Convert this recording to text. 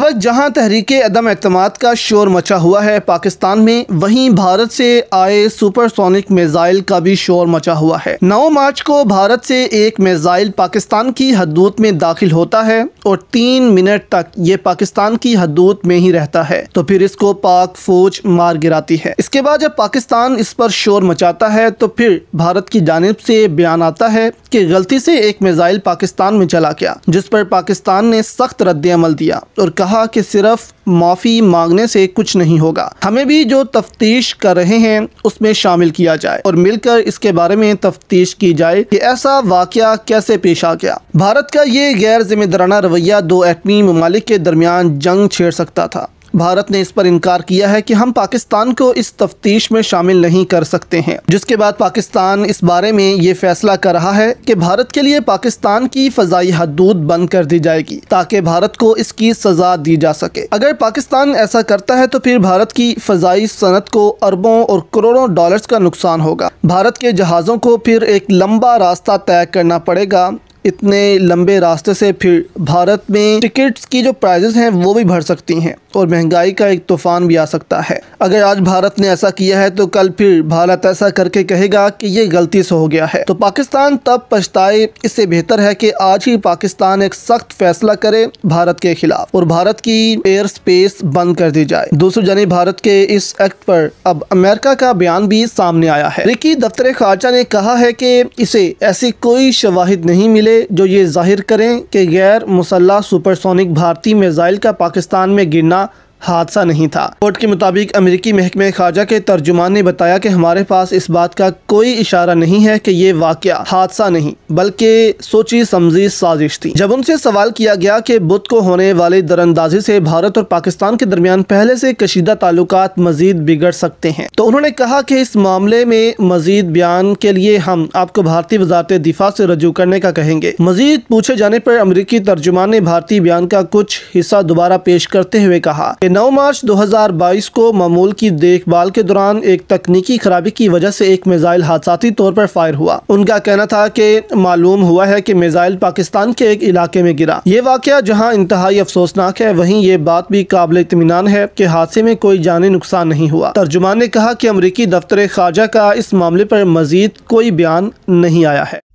वक्त जहां तहरीक अदम अहतम का शोर मचा हुआ है पाकिस्तान में वहीं भारत से आए सुपरसोनिक मिज़ाइल का भी शोर मचा हुआ है नौ मार्च को भारत से एक मिज़ाइल पाकिस्तान की हदूत में दाखिल होता है और तीन मिनट तक ये पाकिस्तान की हदूत में ही रहता है तो फिर इसको पाक फौज मार गिराती है इसके बाद जब पाकिस्तान इस पर शोर मचाता है तो फिर भारत की जानब से बयान आता है कि गलती से एक मिज़ाइल पाकिस्तान में चला गया जिस पर पाकिस्तान ने सख्त रद्द अमल दिया और कहा कहा कि सिर्फ माफ़ी मांगने से कुछ नहीं होगा हमें भी जो तफ्तीश कर रहे हैं उसमें शामिल किया जाए और मिलकर इसके बारे में तफ्तीश की जाए कि ऐसा वाकया कैसे पेश आ गया भारत का ये गैर जिम्मेदाराना रवैया दो एटमी ममालिक के दरमियान जंग छेड़ सकता था भारत ने इस पर इनकार किया है कि हम पाकिस्तान को इस तफ्तीश में शामिल नहीं कर सकते हैं जिसके बाद पाकिस्तान इस बारे में ये फैसला कर रहा है कि भारत के लिए पाकिस्तान की फजाई हदूद बंद कर दी जाएगी ताकि भारत को इसकी सजा दी जा सके अगर पाकिस्तान ऐसा करता है तो फिर भारत की फजाई सनत को अरबों और करोड़ों डॉलर का नुकसान होगा भारत के जहाज़ों को फिर एक लंबा रास्ता तय करना पड़ेगा इतने लंबे रास्ते से फिर भारत में टिकट्स की जो प्राइजेस हैं वो भी बढ़ सकती हैं और महंगाई का एक तूफान भी आ सकता है अगर आज भारत ने ऐसा किया है तो कल फिर भारत ऐसा करके कहेगा कि ये गलती से हो गया है तो पाकिस्तान तब पछताए इससे बेहतर है कि आज ही पाकिस्तान एक सख्त फैसला करे भारत के खिलाफ और भारत की एयर स्पेस बंद कर दी जाए दूसरी जानी भारत के इस एक्ट पर अब अमेरिका का बयान भी सामने आया है लेकिन दफ्तर खारजा ने कहा है की इसे ऐसी कोई शवाहिद नहीं मिले पहले जो ये जाहिर करें कि गैर मुसल्ह सुपरसोनिक भारतीय मिज़ाइल का पाकिस्तान में गिरना हादसा नहीं था कोर्ट के मुताबिक अमेरिकी महकमे खाजा के तर्जुमान ने बताया कि हमारे पास इस बात का कोई इशारा नहीं है कि ये वाक़ हादसा नहीं बल्कि सोची समझी साजिश थी जब उनसे सवाल किया गया कि बुध को होने वाली दरअंदाजी से भारत और पाकिस्तान के दरमियान पहले से कशीदा ताल्लुक मजीद बिगड़ सकते हैं तो उन्होंने कहा कि इस मामले में मजीद बयान के लिए हम आपको भारतीय वजारत दिफा से रजू करने का कहेंगे मजीद पूछे जाने पर अमरीकी तर्जुमान ने भारतीय बयान का कुछ हिस्सा दोबारा पेश करते हुए कहा 9 मार्च 2022 को मामूल की देखभाल के दौरान एक तकनीकी खराबी की वजह से एक मिज़ाइल हादसाती तौर पर फायर हुआ उनका कहना था कि मालूम हुआ है कि मिज़ाइल पाकिस्तान के एक इलाके में गिरा ये वाक़ जहाँ इंतहाई अफसोसनाक है वहीं ये बात भी काबिल इतमान है कि हादसे में कोई जानी नुकसान नहीं हुआ तर्जुमान ने कहा कि अमरीकी दफ्तर खारजा का इस मामले पर मजीद कोई बयान नहीं आया है